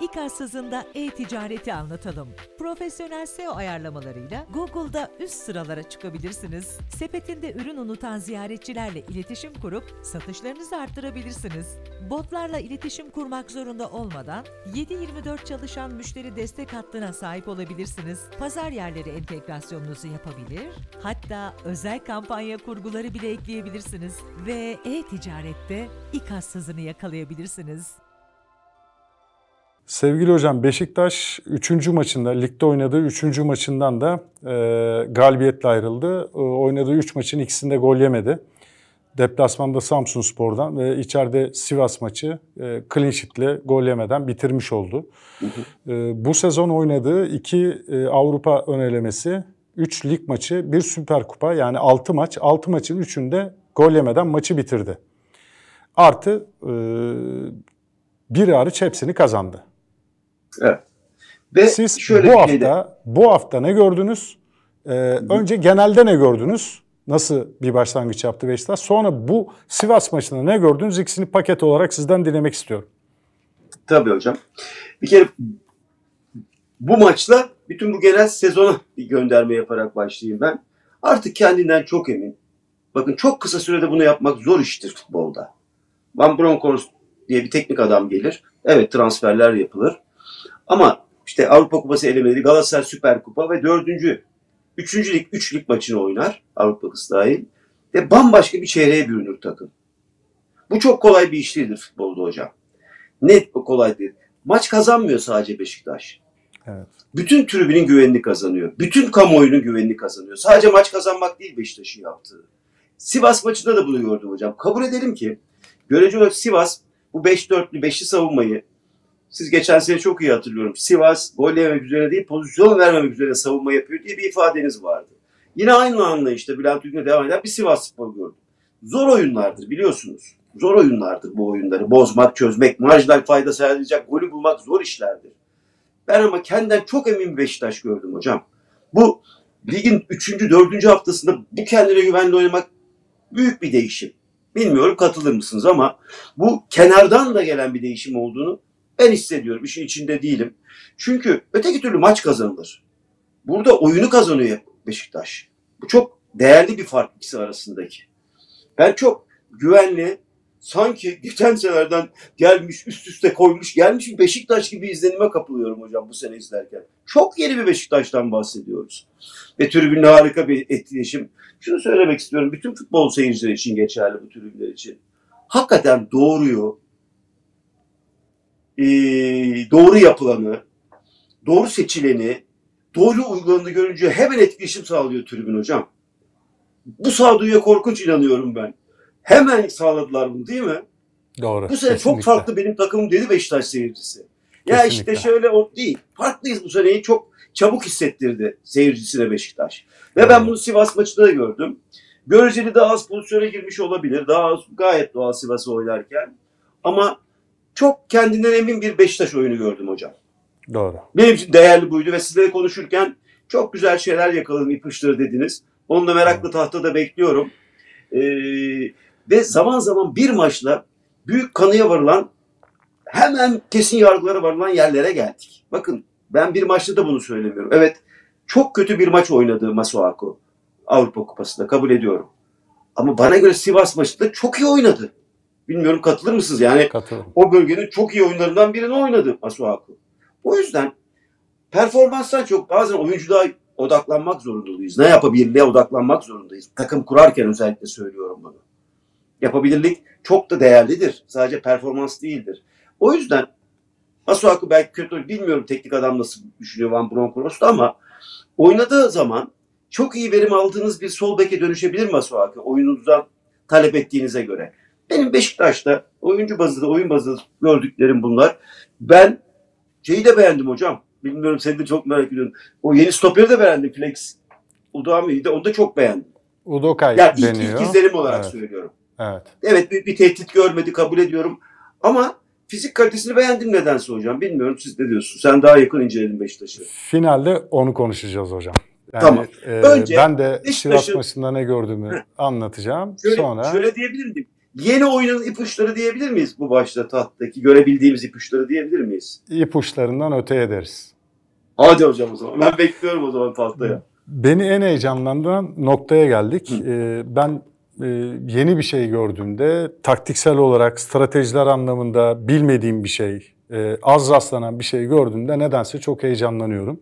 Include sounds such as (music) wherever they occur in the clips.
İKAS hızında e-ticareti anlatalım. Profesyonel SEO ayarlamalarıyla Google'da üst sıralara çıkabilirsiniz. Sepetinde ürün unutan ziyaretçilerle iletişim kurup satışlarınızı arttırabilirsiniz. Botlarla iletişim kurmak zorunda olmadan 7-24 çalışan müşteri destek hattına sahip olabilirsiniz. Pazar yerleri entegrasyonunuzu yapabilir, hatta özel kampanya kurguları bile ekleyebilirsiniz ve e-ticarette İKAS yakalayabilirsiniz. Sevgili hocam Beşiktaş 3. maçında, ligde oynadığı 3. maçından da e, galibiyetle ayrıldı. E, oynadığı 3 maçın ikisinde gol yemedi. Deplasmanda Samsun Spor'dan ve içeride Sivas maçı e, clean sheetle gol yemeden bitirmiş oldu. Hı hı. E, bu sezon oynadığı 2 e, Avrupa önelemesi, 3 lig maçı, 1 Süper Kupa yani 6 maç. 6 maçın 3'ünde gol yemeden maçı bitirdi. Artı e, bir hariç hepsini kazandı. Evet. Ve Siz şöyle bu hafta şeyde... bu hafta ne gördünüz? Ee, önce genelde ne gördünüz? Nasıl bir başlangıç yaptı Beşiktaş? Sonra bu Sivas maçında ne gördünüz? İkisini paket olarak sizden dinlemek istiyorum. Tabii hocam. Bir kere bu maçla bütün bu genel sezona bir gönderme yaparak başlayayım ben. Artık kendinden çok emin. Bakın çok kısa sürede bunu yapmak zor iştir futbolda. Van Bronckhorst diye bir teknik adam gelir. Evet transferler yapılır. Ama işte Avrupa Kupası elemeleri, Galatasaray Süper Kupa ve dördüncü, üçüncü lig, üç lig maçını oynar Avrupa Kupası dahil. Ve bambaşka bir çeyreye bürünür takım. Bu çok kolay bir iş değildir futbolda hocam. Net kolay değil. Maç kazanmıyor sadece Beşiktaş. Evet. Bütün tribünün güvenini kazanıyor. Bütün kamuoyunun güvenini kazanıyor. Sadece maç kazanmak değil Beşiktaş'ın yaptığı. Sivas maçında da bunu gördüm hocam. Kabul edelim ki görece olarak Sivas bu 5-4'lü 5'li savunmayı siz geçen sene çok iyi hatırlıyorum. Sivas gol yemek üzere değil pozisyon vermemek üzere savunma yapıyor diye bir ifadeniz vardı. Yine aynı anlayışta Bülent Ülgün'e devam eden bir Sivas spor gördüm. Zor oyunlardır biliyorsunuz. Zor oyunlardır bu oyunları. Bozmak, çözmek, marjinal fayda sağlayacak golü bulmak zor işlerdir. Ben ama kendinden çok emin bir Beşiktaş gördüm hocam. Bu ligin 3. 4. haftasında bu kendine güvenli oynamak büyük bir değişim. Bilmiyorum katılır mısınız ama bu kenardan da gelen bir değişim olduğunu ben hissediyorum. işin içinde değilim. Çünkü öteki türlü maç kazanılır. Burada oyunu kazanıyor Beşiktaş. Bu çok değerli bir fark ikisi arasındaki. Ben çok güvenli, sanki geçen senelerden gelmiş, üst üste koymuş, gelmiş bir Beşiktaş gibi izlenime kapılıyorum hocam bu sene izlerken. Çok yeni bir Beşiktaş'tan bahsediyoruz. Ve tribünle harika bir etkileşim. Şunu söylemek istiyorum, bütün futbol seyircileri için geçerli bu tribünler için. Hakikaten doğruyu, e, doğru yapılanı, doğru seçileni, doğru uygulananı görünce hemen etkileşim sağlıyor tribün hocam. Bu sağduyuya korkunç inanıyorum ben. Hemen sağladılar bunu değil mi? Doğru. Bu sene kesinlikle. çok farklı benim takımım dedi Beşiktaş seyircisi. Ya kesinlikle. işte şöyle o değil. Farklıyız bu seneyi çok çabuk hissettirdi seyircisine Beşiktaş. Ve hmm. ben bunu Sivas maçında da gördüm. Göreceli daha az pozisyona girmiş olabilir. Daha az, gayet doğal Sivas'ı oynarken. Ama çok kendinden emin bir Beşiktaş oyunu gördüm hocam. Doğru. Benim için değerli buydu ve sizlere konuşurken çok güzel şeyler yakaladım ipuçları dediniz. Onu da meraklı tahtada bekliyorum. Ee, ve zaman zaman bir maçla büyük kanıya varılan hemen kesin yargılara varılan yerlere geldik. Bakın ben bir maçta da bunu söylemiyorum. Evet çok kötü bir maç oynadı Masuaku Avrupa Kupası'nda kabul ediyorum. Ama bana göre Sivas maçında çok iyi oynadı. Bilmiyorum katılır mısınız? Yani Katılırım. o bölgenin çok iyi oyunlarından birini oynadı Masuaku. O yüzden performanstan çok bazen oyunculuğa odaklanmak zorundayız. Ne yapabilirliğe odaklanmak zorundayız. Takım kurarken özellikle söylüyorum bunu. Yapabilirlik çok da değerlidir. Sadece performans değildir. O yüzden Masuaku belki kötü bilmiyorum teknik adam nasıl düşünüyor Van Bronckhorst ama oynadığı zaman çok iyi verim aldığınız bir sol beke dönüşebilir Masuaku oyununuzdan talep ettiğinize göre. Benim Beşiktaş'ta oyuncu bazında, oyun bazında gördüklerim bunlar. Ben şeyi de beğendim hocam. Bilmiyorum seni de çok merak ediyorum. O yeni stoperi de beğendim Flex. Udami'yi de onu da çok beğendim. Udokay Ya ilk, deniyor. İlk izlerim olarak evet. söylüyorum. Evet. Evet bir, bir tehdit görmedi kabul ediyorum. Ama fizik kalitesini beğendim nedense hocam. Bilmiyorum siz ne diyorsunuz? Sen daha yakın inceledin Beşiktaş'ı. Finalde onu konuşacağız hocam. Yani, tamam. E, Önce ben de Beşiktaş'ın... Sivas maçında ne gördüğümü anlatacağım. Şöyle, Sonra... şöyle diyebilirim. Yeni oyunun ipuçları diyebilir miyiz bu başta tahttaki görebildiğimiz ipuçları diyebilir miyiz? İpuçlarından öte ederiz. Hadi hocam o zaman ben bekliyorum o zaman tahtaya. Beni en heyecanlandıran noktaya geldik. Ee, ben e, yeni bir şey gördüğümde taktiksel olarak stratejiler anlamında bilmediğim bir şey, e, az rastlanan bir şey gördüğümde nedense çok heyecanlanıyorum.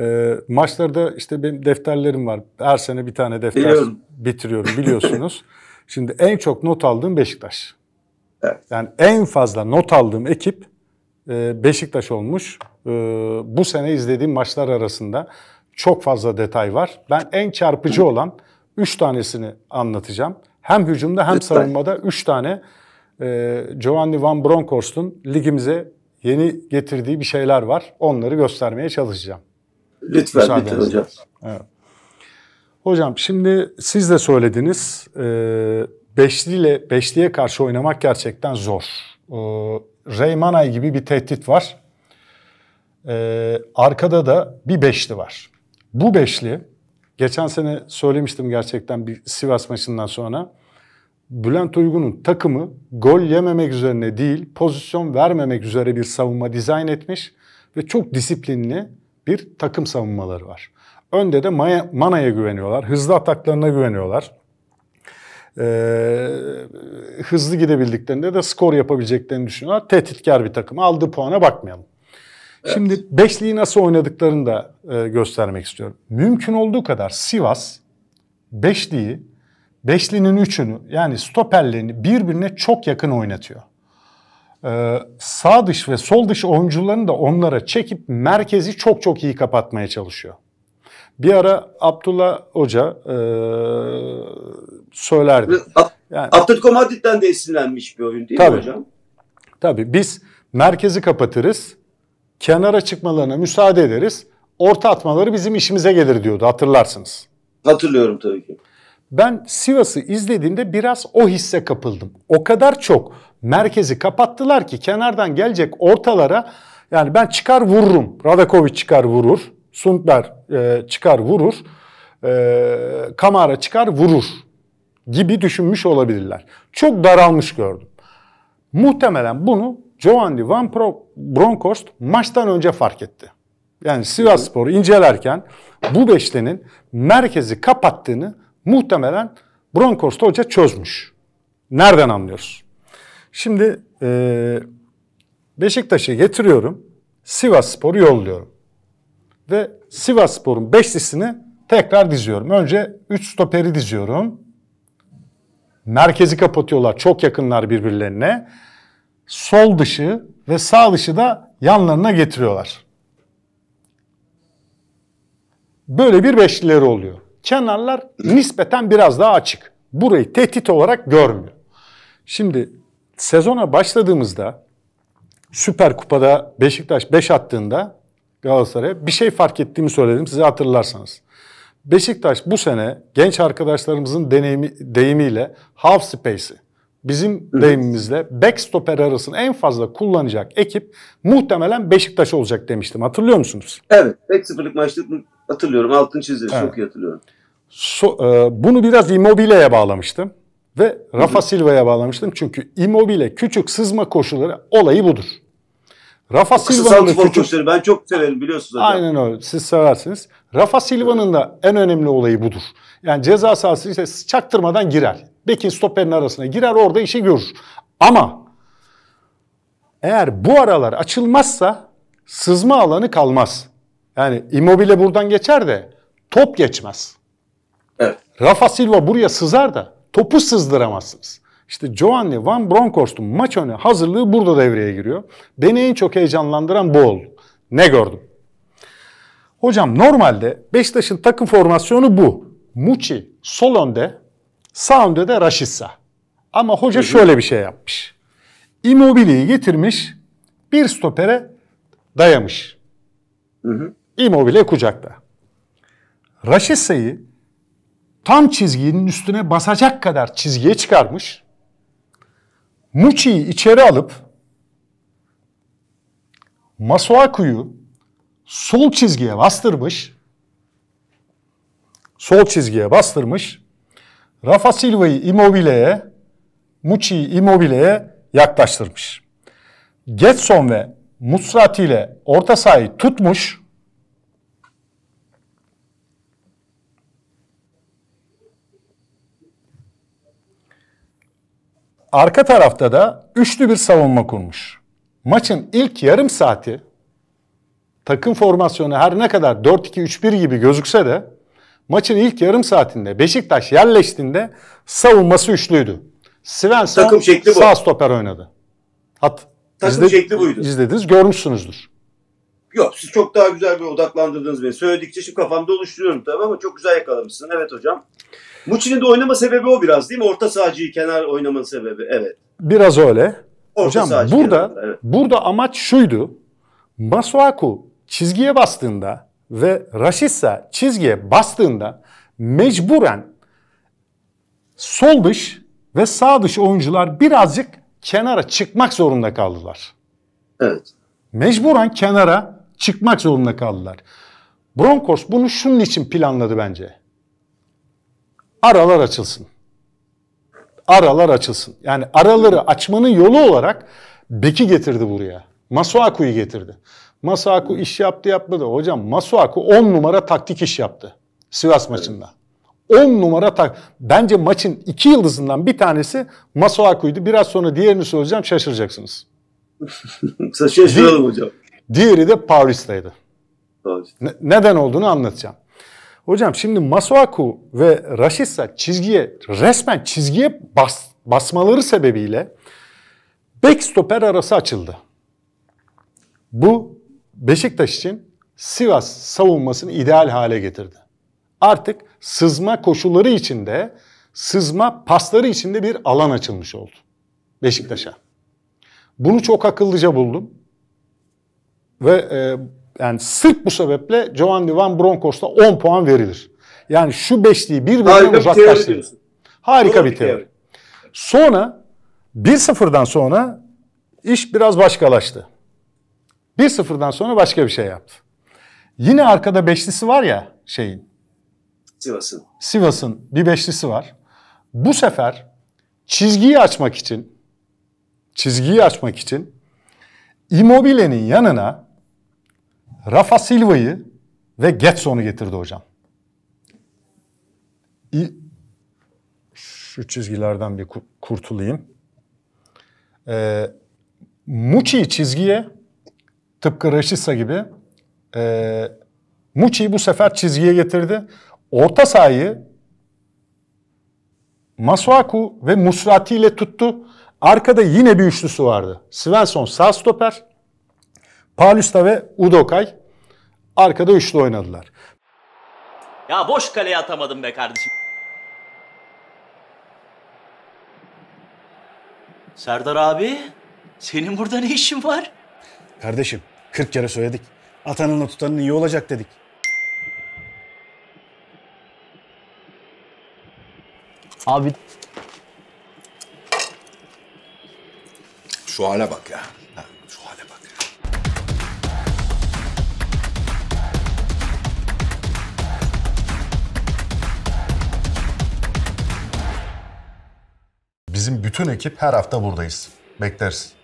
Ee, maçlarda işte benim defterlerim var. Her sene bir tane defter Biliyorum. bitiriyorum biliyorsunuz. (laughs) Şimdi en çok not aldığım Beşiktaş. Evet. Yani en fazla not aldığım ekip e, Beşiktaş olmuş. E, bu sene izlediğim maçlar arasında çok fazla detay var. Ben en çarpıcı olan 3 tanesini anlatacağım. Hem hücumda hem savunmada 3 tane e, Giovanni Van Bronckhorst'un ligimize yeni getirdiği bir şeyler var. Onları göstermeye çalışacağım. Lütfen bitir hocam. Evet. Hocam şimdi siz de söylediniz. Ee, beşliyle, beşliye karşı oynamak gerçekten zor. Ee, Reymanay gibi bir tehdit var. Ee, arkada da bir beşli var. Bu beşli, geçen sene söylemiştim gerçekten bir Sivas maçından sonra. Bülent Uygun'un takımı gol yememek üzerine değil, pozisyon vermemek üzere bir savunma dizayn etmiş ve çok disiplinli bir takım savunmaları var. Önde de Mana'ya güveniyorlar. Hızlı ataklarına güveniyorlar. Ee, hızlı gidebildiklerinde de skor yapabileceklerini düşünüyorlar. Tehditkar bir takım. Aldığı puana bakmayalım. Evet. Şimdi beşliği nasıl oynadıklarını da e, göstermek istiyorum. Mümkün olduğu kadar Sivas beşliği, beşlinin üçünü yani stoperlerini birbirine çok yakın oynatıyor. Ee, sağ dış ve sol dış oyuncularını da onlara çekip merkezi çok çok iyi kapatmaya çalışıyor. Bir ara Abdullah Hoca e, söylerdi. Yani, Atletico Madrid'den de esinlenmiş bir oyun değil tabii, mi hocam? Tabii. Biz merkezi kapatırız. Kenara çıkmalarına müsaade ederiz. Orta atmaları bizim işimize gelir diyordu hatırlarsınız. Hatırlıyorum tabii ki. Ben Sivas'ı izlediğimde biraz o hisse kapıldım. O kadar çok merkezi kapattılar ki kenardan gelecek ortalara yani ben çıkar vururum. Radakovic çıkar vurur. Sundberg e, çıkar vurur. E, Kamara çıkar vurur gibi düşünmüş olabilirler. Çok daralmış gördüm. Muhtemelen bunu Giovanni Van Pro Bronckhorst maçtan önce fark etti. Yani Sivas Spor'u incelerken bu beşlinin merkezi kapattığını muhtemelen Bronckhorst Hoca çözmüş. Nereden anlıyoruz? Şimdi e, Beşiktaş'ı getiriyorum. Sivas Spor'u yolluyorum ve Sivas sporun beşlisini tekrar diziyorum. Önce 3 stoperi diziyorum. Merkezi kapatıyorlar. Çok yakınlar birbirlerine. Sol dışı ve sağ dışı da yanlarına getiriyorlar. Böyle bir beşlileri oluyor. Kenarlar nispeten biraz daha açık. Burayı tehdit olarak görmüyor. Şimdi sezona başladığımızda Süper Kupa'da Beşiktaş 5 beş attığında Galatasaray'a bir şey fark ettiğimi söyledim size hatırlarsanız. Beşiktaş bu sene genç arkadaşlarımızın deneyimi, deyimiyle half space'i bizim evet. deyimimizle backstopper arasını en fazla kullanacak ekip muhtemelen Beşiktaş olacak demiştim. Hatırlıyor musunuz? Evet. 5-0'lık maçta hatırlıyorum. Altın çizdi. Evet. Çok iyi hatırlıyorum. So, e, bunu biraz Immobile'ye bağlamıştım. Ve Rafa Silva'ya bağlamıştım. Çünkü Immobile küçük sızma koşulları olayı budur. Rafa Silva'nın da küçük... ben çok severim biliyorsunuz zaten. Aynen öyle. Siz seversiniz. Rafa Silva'nın da en önemli olayı budur. Yani ceza sahası ise çaktırmadan girer. Bekin stoperin arasına girer orada işi görür. Ama eğer bu aralar açılmazsa sızma alanı kalmaz. Yani immobile buradan geçer de top geçmez. Evet. Rafa Silva buraya sızar da topu sızdıramazsınız. İşte Giovanni Van Bronckhorst'un maç öne hazırlığı burada devreye giriyor. Beni en çok heyecanlandıran bu oldu. Ne gördüm? Hocam normalde Beşiktaş'ın takım formasyonu bu. Muçi sol önde, sağ önde de Raşitsa. Ama hoca şöyle bir şey yapmış. İmobiliyi getirmiş, bir stopere dayamış. Hı hı. Immobile kucakta. Raşitsa'yı tam çizginin üstüne basacak kadar çizgiye çıkarmış. Muçi'yi içeri alıp Masuaku'yu sol çizgiye bastırmış. Sol çizgiye bastırmış. Rafa Silva'yı Immobile'ye, Muçi'yi Immobile'ye yaklaştırmış. Getson ve Musrati ile orta sahayı tutmuş. arka tarafta da üçlü bir savunma kurmuş. Maçın ilk yarım saati takım formasyonu her ne kadar 4-2-3-1 gibi gözükse de maçın ilk yarım saatinde Beşiktaş yerleştiğinde savunması üçlüydü. Svensson takım şekli sağ bu. stoper oynadı. Hat, takım izledi, şekli buydu. İzlediniz görmüşsünüzdür. Yok siz çok daha güzel bir odaklandırdınız beni. Söyledikçe şimdi kafamda oluşturuyorum tabii ama çok güzel yakalamışsın. Evet hocam. Muçi'nin de oynama sebebi o biraz değil mi? Orta sahacıyı kenar oynama sebebi. Evet. Biraz öyle. Orta Hocam burada kenar, evet. burada amaç şuydu. Masuaku çizgiye bastığında ve Rashissa çizgiye bastığında mecburen sol dış ve sağ dış oyuncular birazcık kenara çıkmak zorunda kaldılar. Evet. Mecburen kenara çıkmak zorunda kaldılar. Broncos bunu şunun için planladı bence aralar açılsın. Aralar açılsın. Yani araları açmanın yolu olarak Beki getirdi buraya. Masuaku'yu getirdi. Masuaku iş yaptı yapmadı. Hocam Masuaku 10 numara taktik iş yaptı. Sivas maçında. 10 numara tak. Bence maçın iki yıldızından bir tanesi Masuaku'ydu. Biraz sonra diğerini söyleyeceğim şaşıracaksınız. (laughs) Şaşıralım hocam. Diğeri de Paris'teydi. Ne, neden olduğunu anlatacağım. Hocam şimdi Masuaku ve Rashica çizgiye resmen çizgiye bas, basmaları sebebiyle backstoper arası açıldı. Bu Beşiktaş için Sivas savunmasını ideal hale getirdi. Artık sızma koşulları içinde, sızma pasları içinde bir alan açılmış oldu Beşiktaş'a. Bunu çok akıllıca buldum. Ve e, yani sırf bu sebeple Giovanni Van Bronckhorst'a 10 puan verilir. Yani şu beşliği birbirinden uzaklaştırır. Harika bir teori. Sonra 1-0'dan sonra iş biraz başkalaştı. 1-0'dan sonra başka bir şey yaptı. Yine arkada beşlisi var ya şeyin. Sivas'ın. Sivas'ın bir beşlisi var. Bu sefer çizgiyi açmak için çizgiyi açmak için Immobile'nin yanına Rafa Silva'yı ve Getson'u getirdi hocam. Şu çizgilerden bir kurtulayım. Ee, Muçi çizgiye tıpkı Raşisa gibi e, Muçi'yi bu sefer çizgiye getirdi. Orta sahayı Masuaku ve Musrati ile tuttu. Arkada yine bir üçlüsü vardı. Svensson sağ stoper, Palusta ve Udokay arkada üçlü oynadılar. Ya boş kaleye atamadım be kardeşim. Serdar abi, senin burada ne işin var? Kardeşim, 40 kere söyledik. Atanınla tutanın iyi olacak dedik. Abi... Şu hale bak ya. Bizim bütün ekip her hafta buradayız. Bekleriz.